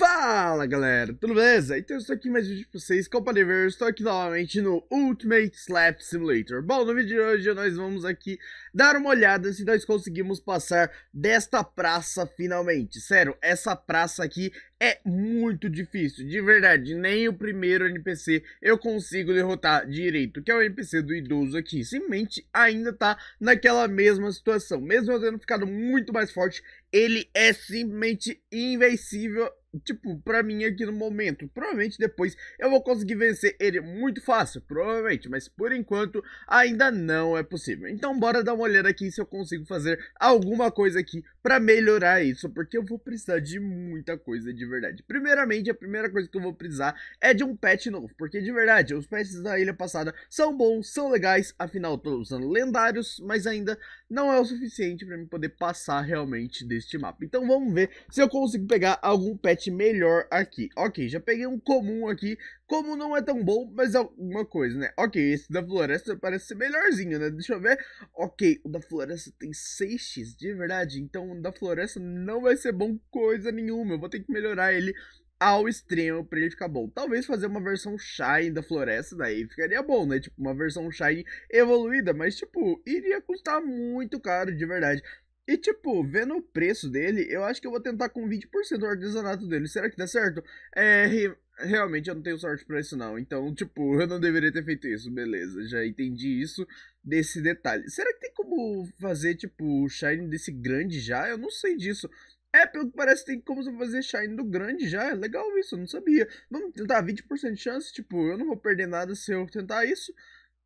fuck Fala galera, tudo beleza? Então eu estou aqui mais um vídeo para vocês, Companiver, estou aqui novamente no Ultimate Slap Simulator. Bom, no vídeo de hoje nós vamos aqui dar uma olhada se nós conseguimos passar desta praça finalmente. Sério, essa praça aqui é muito difícil, de verdade, nem o primeiro NPC eu consigo derrotar direito, que é o NPC do idoso aqui. Simplesmente ainda está naquela mesma situação, mesmo eu tendo ficado muito mais forte, ele é simplesmente invencível tipo, para mim aqui no momento. Provavelmente depois eu vou conseguir vencer ele muito fácil, provavelmente, mas por enquanto ainda não é possível. Então bora dar uma olhada aqui se eu consigo fazer alguma coisa aqui para melhorar isso, porque eu vou precisar de muita coisa de verdade. Primeiramente, a primeira coisa que eu vou precisar é de um patch novo, porque de verdade, os patches da ilha passada são bons, são legais, afinal estou usando lendários, mas ainda não é o suficiente para mim poder passar realmente deste mapa. Então vamos ver se eu consigo pegar algum pet melhor aqui. Ok, já peguei um comum aqui, como não é tão bom, mas alguma coisa, né? Ok, esse da floresta parece ser melhorzinho, né? Deixa eu ver. Ok, o da floresta tem 6x, de verdade, então o da floresta não vai ser bom coisa nenhuma, eu vou ter que melhorar ele ao extremo para ele ficar bom. Talvez fazer uma versão Shine da floresta daí ficaria bom, né? Tipo, uma versão Shine evoluída, mas tipo, iria custar muito caro de verdade. E tipo, vendo o preço dele, eu acho que eu vou tentar com 20% do artesanato dele. Será que dá certo? É, re... realmente eu não tenho sorte para isso não. Então, tipo, eu não deveria ter feito isso. Beleza, já entendi isso desse detalhe. Será que tem como fazer tipo o Shine desse grande já? Eu não sei disso. É, pelo que parece, tem como você fazer shine do grande já. É legal isso, eu não sabia. Vamos tentar 20% de chance, tipo, eu não vou perder nada se eu tentar isso.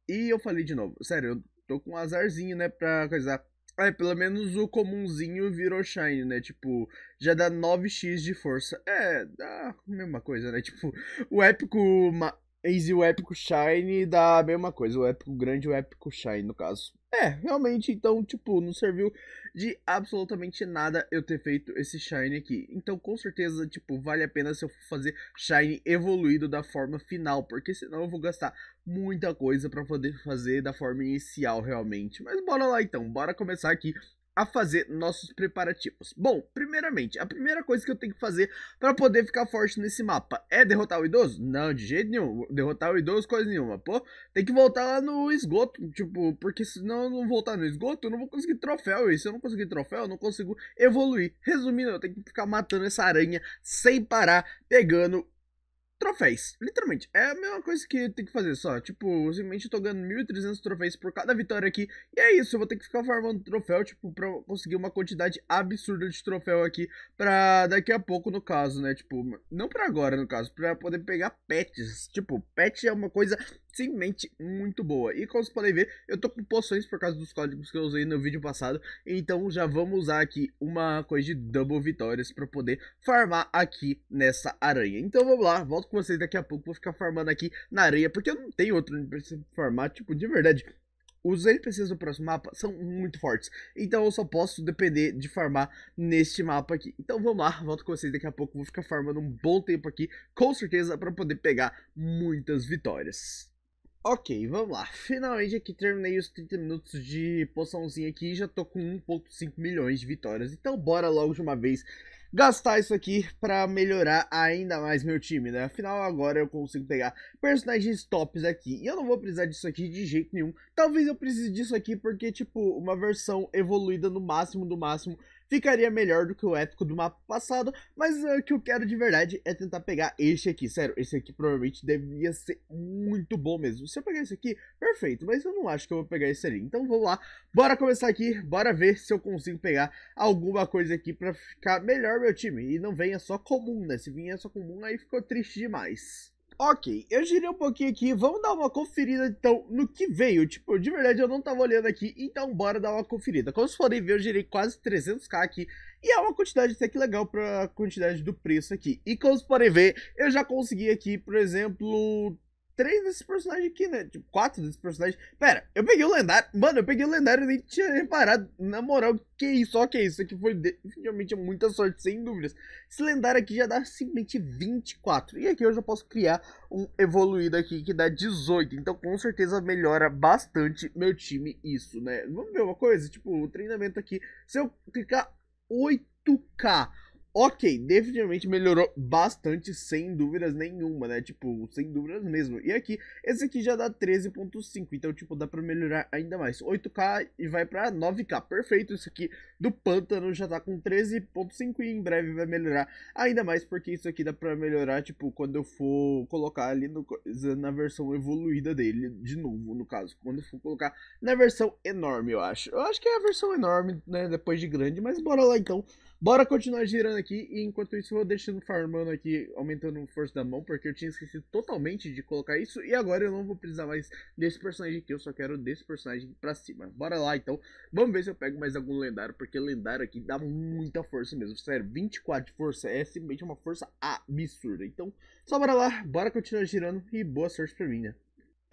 E eu falei de novo, sério, eu tô com um azarzinho, né, pra coisar. É, pelo menos o comunzinho virou shine, né? Tipo, já dá 9x de força. É, dá a mesma coisa, né? Tipo, o épico Easy o épico Shine dá a mesma coisa, o épico grande e o épico Shine, no caso. É, realmente, então, tipo, não serviu de absolutamente nada eu ter feito esse Shine aqui. Então, com certeza, tipo, vale a pena se eu for fazer Shine evoluído da forma final, porque senão eu vou gastar muita coisa para poder fazer da forma inicial, realmente. Mas bora lá, então, bora começar aqui a fazer nossos preparativos. Bom, primeiramente, a primeira coisa que eu tenho que fazer para poder ficar forte nesse mapa é derrotar o idoso? Não, de jeito nenhum. Derrotar o idoso, coisa nenhuma. Pô, tem que voltar lá no esgoto, tipo, porque se não não voltar no esgoto, eu não vou conseguir troféu. E se eu não conseguir troféu, eu não consigo evoluir. Resumindo, eu tenho que ficar matando essa aranha sem parar, pegando troféis. Literalmente, é a mesma coisa que tem que fazer só. Tipo, simplesmente eu tô ganhando 1.300 troféus por cada vitória aqui. E é isso, eu vou ter que ficar farmando troféu, tipo, pra conseguir uma quantidade absurda de troféu aqui. Pra daqui a pouco, no caso, né? Tipo, não pra agora, no caso, pra poder pegar pets. Tipo, pet é uma coisa simplesmente muito boa. E como vocês podem ver, eu tô com poções por causa dos códigos que eu usei no vídeo passado. Então já vamos usar aqui uma coisa de double vitórias pra poder farmar aqui nessa aranha. Então vamos lá, volto com vocês daqui a pouco. Vou ficar farmando aqui na areia, porque eu não tenho outro NPC pra farmar, tipo, de verdade. Os NPCs do próximo mapa são muito fortes, então eu só posso depender de farmar neste mapa aqui. Então vamos lá, volto com vocês daqui a pouco, vou ficar farmando um bom tempo aqui, com certeza, para poder pegar muitas vitórias. Ok, vamos lá. Finalmente aqui terminei os 30 minutos de poçãozinha aqui e já tô com 1.5 milhões de vitórias. Então bora logo de uma vez gastar isso aqui para melhorar ainda mais meu time, né? Afinal agora eu consigo pegar personagens tops aqui. E eu não vou precisar disso aqui de jeito nenhum. Talvez eu precise disso aqui porque, tipo, uma versão evoluída no máximo do máximo ficaria melhor do que o épico do mapa passado, mas o que eu quero de verdade é tentar pegar este aqui, sério, esse aqui provavelmente devia ser muito bom mesmo. Se eu pegar esse aqui, perfeito, mas eu não acho que eu vou pegar esse ali, então vamos lá, bora começar aqui, bora ver se eu consigo pegar alguma coisa aqui pra ficar melhor meu time, e não venha só comum, né, se vinha só comum aí ficou triste demais. Ok, eu girei um pouquinho aqui, vamos dar uma conferida então no que veio. Tipo, de verdade eu não tava olhando aqui, então bora dar uma conferida. Como vocês podem ver, eu girei quase 300k aqui e é uma quantidade até que legal pra quantidade do preço aqui. E como vocês podem ver, eu já consegui aqui, por exemplo, três desses personagens aqui, né? Tipo, quatro desses personagens. Pera, eu peguei o lendário. Mano, eu peguei o lendário e nem tinha reparado. Na moral, que isso, ó, que isso. Isso aqui foi definitivamente muita sorte, sem dúvidas. Esse lendário aqui já dá simplesmente 24. E aqui eu já posso criar um evoluído aqui que dá 18. Então, com certeza, melhora bastante meu time isso, né? Vamos ver uma coisa? Tipo, o treinamento aqui. Se eu clicar 8K ok, definitivamente melhorou bastante, sem dúvidas nenhuma, né? Tipo, sem dúvidas mesmo. E aqui, esse aqui já dá 13.5, então, tipo, dá pra melhorar ainda mais. 8K e vai pra 9K, perfeito. Isso aqui do pântano já tá com 13.5 e em breve vai melhorar ainda mais, porque isso aqui dá pra melhorar, tipo, quando eu for colocar ali no, na versão evoluída dele, de novo, no caso. Quando eu for colocar na versão enorme, eu acho. Eu acho que é a versão enorme, né, depois de grande, mas bora lá, então. Bora continuar girando aqui e enquanto isso eu vou deixando farmando aqui, aumentando o força da mão, porque eu tinha esquecido totalmente de colocar isso e agora eu não vou precisar mais desse personagem aqui, eu só quero desse personagem pra cima. Bora lá então, vamos ver se eu pego mais algum lendário, porque lendário aqui dá muita força mesmo, sério, 24 de força é simplesmente uma força absurda. Então, só bora lá, bora continuar girando e boa sorte pra mim, né?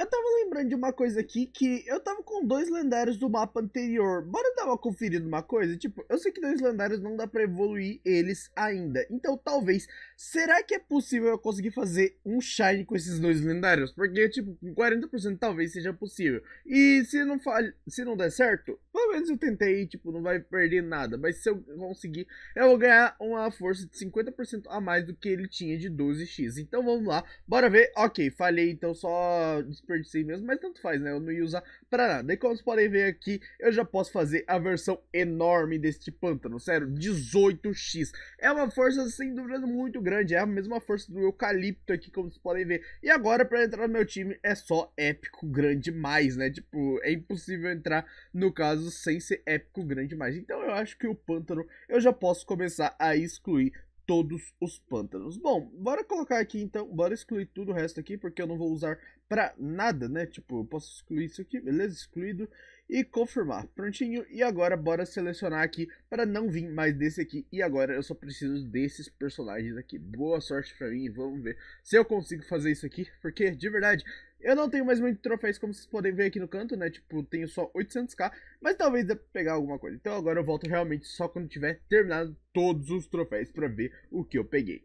Eu tava lembrando de uma coisa aqui que eu tava com dois lendários do mapa anterior. Bora dar uma conferida numa coisa? Tipo, eu sei que dois lendários não dá pra evoluir eles ainda. Então, talvez, será que é possível eu conseguir fazer um Shine com esses dois lendários? Porque, tipo, com 40% talvez seja possível. E se não, falha, se não der certo, pelo menos eu tentei, tipo, não vai perder nada. Mas se eu conseguir, eu vou ganhar uma força de 50% a mais do que ele tinha de 12x. Então, vamos lá. Bora ver. Ok, falhei, então só desperdicei mesmo, mas tanto faz, né? Eu não ia usar pra nada. E como vocês podem ver aqui, eu já posso fazer a versão enorme deste pântano, sério, 18x. É uma força, sem dúvida, muito grande, é a mesma força do eucalipto aqui, como vocês podem ver. E agora, pra entrar no meu time, é só épico grande mais, né? Tipo, é impossível entrar, no caso, sem ser épico grande mais. Então eu acho que o pântano eu já posso começar a excluir todos os pântanos. Bom, bora colocar aqui então, bora excluir tudo o resto aqui, porque eu não vou usar pra nada, né? Tipo, eu posso excluir isso aqui, beleza? Excluído e confirmar. Prontinho, e agora bora selecionar aqui para não vir mais desse aqui. E agora eu só preciso desses personagens aqui. Boa sorte pra mim, vamos ver se eu consigo fazer isso aqui, porque de verdade eu não tenho mais muitos troféus, como vocês podem ver aqui no canto, né? Tipo, tenho só 800k, mas talvez dê pra pegar alguma coisa. Então agora eu volto realmente só quando tiver terminado todos os troféus pra ver o que eu peguei.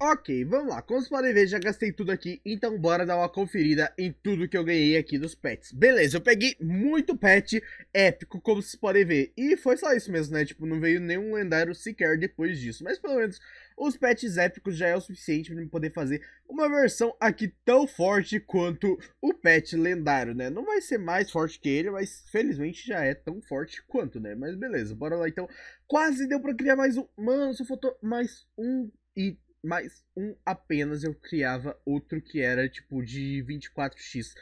Ok, vamos lá. Como vocês podem ver, já gastei tudo aqui, então bora dar uma conferida em tudo que eu ganhei aqui dos pets. Beleza, eu peguei muito pet épico, como vocês podem ver. E foi só isso mesmo, né? Tipo, não veio nenhum lendário sequer depois disso. Mas pelo menos os patches épicos já é o suficiente para poder fazer uma versão aqui tão forte quanto o patch lendário, né? Não vai ser mais forte que ele, mas felizmente já é tão forte quanto, né? Mas beleza, bora lá então. Quase deu para criar mais um. Mano, só faltou mais um e mais um apenas eu criava outro que era tipo de 24x.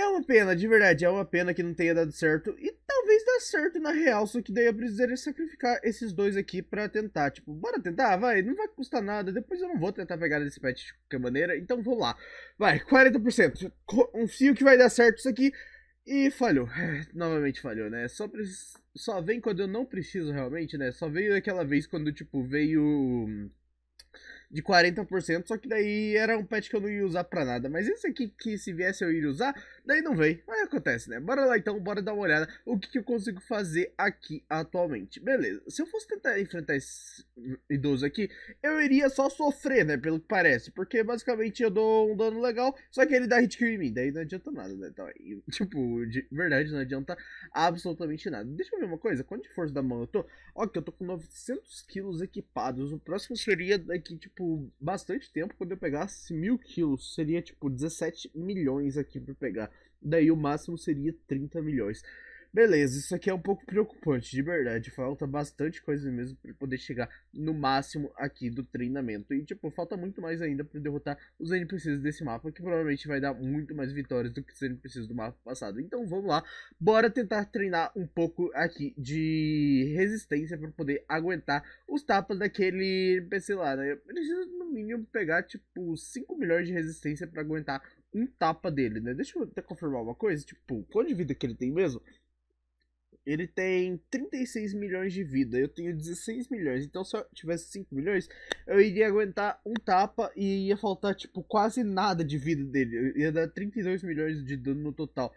É uma pena, de verdade, é uma pena que não tenha dado certo. E talvez dê certo na real, só que daí eu precisaria sacrificar esses dois aqui pra tentar. Tipo, bora tentar? Vai, não vai custar nada. Depois eu não vou tentar pegar esse pet de qualquer maneira. Então vamos lá. Vai, 40%. Um que vai dar certo isso aqui. E falhou. É, novamente falhou, né? Só, Só vem quando eu não preciso realmente, né? Só veio aquela vez quando, tipo, veio de 40%, só que daí era um patch que eu não ia usar pra nada. Mas esse aqui que se viesse eu iria usar, daí não veio. Mas acontece, né? Bora lá então, bora dar uma olhada o que, que eu consigo fazer aqui atualmente. Beleza, se eu fosse tentar enfrentar esse idoso aqui, eu iria só sofrer, né? Pelo que parece, porque basicamente eu dou um dano legal, só que ele dá hit kill em mim, daí não adianta nada, né? Então, aí, tipo, de verdade, não adianta absolutamente nada. Deixa eu ver uma coisa, quanto de força da mão eu tô? Ó, que eu tô com 900 quilos equipados, o próximo seria daqui, tipo, tipo, bastante tempo. Quando eu pegasse mil quilos, seria, tipo, 17 milhões aqui pra pegar. Daí o máximo seria 30 milhões. Beleza, isso aqui é um pouco preocupante, de verdade. Falta bastante coisa mesmo para poder chegar no máximo aqui do treinamento. E, tipo, falta muito mais ainda para derrotar os NPCs desse mapa, que provavelmente vai dar muito mais vitórias do que os NPCs do mapa passado. Então, vamos lá. Bora tentar treinar um pouco aqui de resistência para poder aguentar os tapas daquele NPC lá, né? Eu preciso, no mínimo, pegar, tipo, 5 milhões de resistência para aguentar um tapa dele, né? Deixa eu até confirmar uma coisa, tipo, quanto de vida que ele tem mesmo? Ele tem 36 milhões de vida, eu tenho 16 milhões. Então, se eu tivesse 5 milhões, eu iria aguentar um tapa e ia faltar, tipo, quase nada de vida dele. Eu ia dar 32 milhões de dano no total.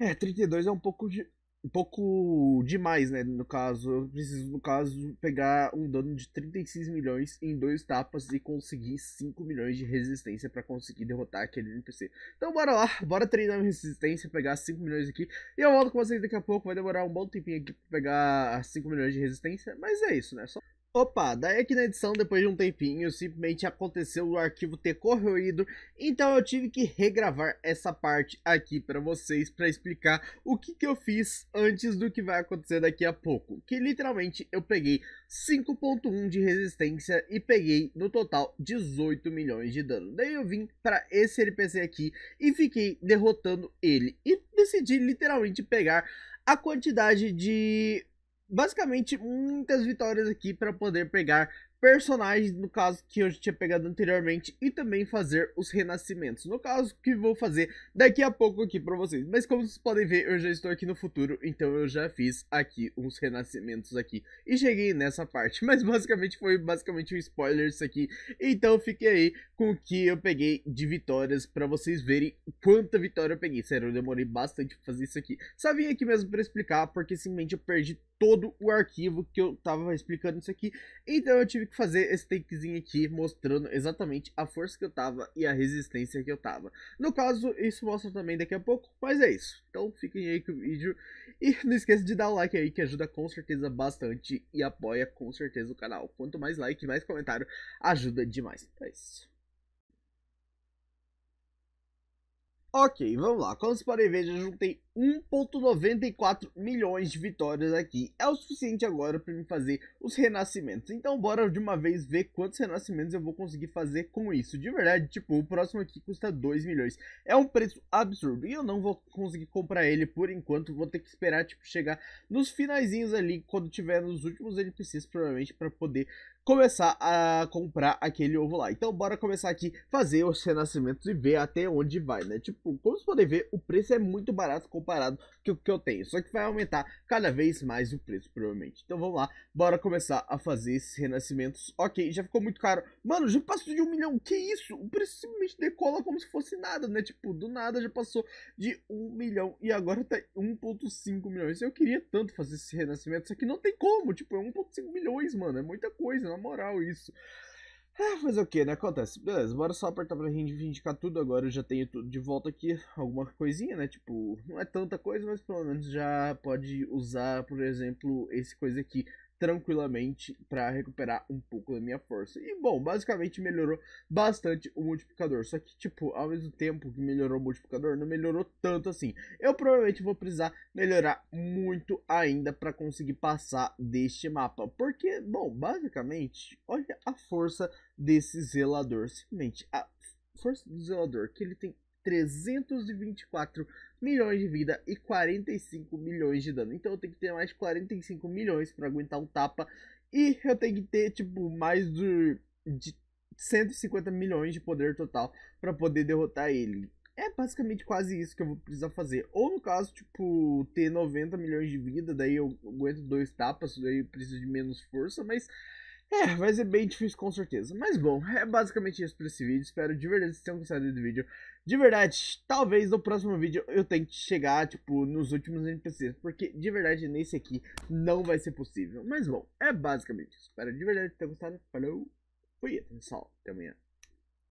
É, 32 é um pouco de um pouco demais, né? No caso, eu preciso, no caso, pegar um dano de 36 milhões em dois tapas e conseguir 5 milhões de resistência para conseguir derrotar aquele NPC. Então bora lá, bora treinar minha resistência, pegar 5 milhões aqui. E eu volto com vocês daqui a pouco, vai demorar um bom tempinho aqui pra pegar 5 milhões de resistência, mas é isso, né? Só... Opa, daí aqui na edição, depois de um tempinho, simplesmente aconteceu o arquivo ter corroído, então eu tive que regravar essa parte aqui para vocês para explicar o que, que eu fiz antes do que vai acontecer daqui a pouco. Que literalmente eu peguei 5.1 de resistência e peguei no total 18 milhões de dano. Daí eu vim para esse NPC aqui e fiquei derrotando ele e decidi literalmente pegar a quantidade de basicamente muitas vitórias aqui para poder pegar personagens, no caso que eu já tinha pegado anteriormente, e também fazer os renascimentos, no caso que vou fazer daqui a pouco aqui para vocês. Mas como vocês podem ver, eu já estou aqui no futuro, então eu já fiz aqui uns renascimentos aqui e cheguei nessa parte. Mas basicamente foi basicamente um spoiler isso aqui, então fiquei aí com o que eu peguei de vitórias para vocês verem quanta vitória eu peguei. Sério, eu demorei bastante para fazer isso aqui. Só vim aqui mesmo para explicar, porque simplesmente eu perdi todo o arquivo que eu estava explicando isso aqui. Então eu tive que fazer esse takezinho aqui mostrando exatamente a força que eu estava e a resistência que eu estava. No caso, isso mostra também daqui a pouco, mas é isso. Então fiquem aí com o vídeo e não esqueça de dar o like aí que ajuda com certeza bastante e apoia com certeza o canal. Quanto mais like, mais comentário, ajuda demais. Então é isso. Ok, vamos lá. Como vocês podem ver, já juntei 1.94 milhões de vitórias aqui. É o suficiente agora para me fazer os renascimentos. Então bora de uma vez ver quantos renascimentos eu vou conseguir fazer com isso. De verdade, tipo, o próximo aqui custa 2 milhões. É um preço absurdo e eu não vou conseguir comprar ele por enquanto. Vou ter que esperar, tipo, chegar nos finalzinhos ali, quando tiver nos últimos NPCs, provavelmente, para poder começar a comprar aquele ovo lá. Então bora começar aqui, fazer os renascimentos e ver até onde vai, né? Tipo, como vocês podem ver, o preço é muito barato comparado que o que eu tenho. Só que vai aumentar cada vez mais o preço, provavelmente. Então vamos lá, bora começar a fazer esses renascimentos. Ok, já ficou muito caro. Mano, já passou de um milhão, que isso? O preço simplesmente decola como se fosse nada, né? Tipo, do nada já passou de um milhão e agora tá 1.5 milhões. Eu queria tanto fazer esse renascimento, só que não tem como. Tipo, é 1.5 milhões, mano. É muita coisa, na moral isso. É, fazer o que, né? Acontece. Beleza, bora só apertar pra gente indicar tudo agora. Eu já tenho tudo de volta aqui. Alguma coisinha, né? Tipo, não é tanta coisa, mas pelo menos já pode usar, por exemplo, esse coisa aqui tranquilamente para recuperar um pouco da minha força. E bom, basicamente melhorou bastante o multiplicador. Só que, tipo, ao mesmo tempo que melhorou o multiplicador, não melhorou tanto assim. Eu provavelmente vou precisar melhorar muito ainda para conseguir passar deste mapa. Porque, bom, basicamente, olha a força desse zelador. Simplesmente a força do zelador, que ele tem 324 milhões de vida e 45 milhões de dano. Então eu tenho que ter mais 45 milhões para aguentar um tapa. E eu tenho que ter, tipo, mais de, 150 milhões de poder total para poder derrotar ele. É basicamente quase isso que eu vou precisar fazer. Ou no caso, tipo, ter 90 milhões de vida, daí eu aguento dois tapas, daí eu preciso de menos força, mas é, vai ser bem difícil com certeza. Mas bom, é basicamente isso para esse vídeo. Espero de verdade que vocês tenham gostado do vídeo. De verdade, talvez no próximo vídeo eu tente chegar, tipo, nos últimos NPCs. Porque, de verdade, nesse aqui não vai ser possível. Mas bom, é basicamente isso. Espero de verdade que tenham gostado. Falou, fui, pessoal. Até amanhã.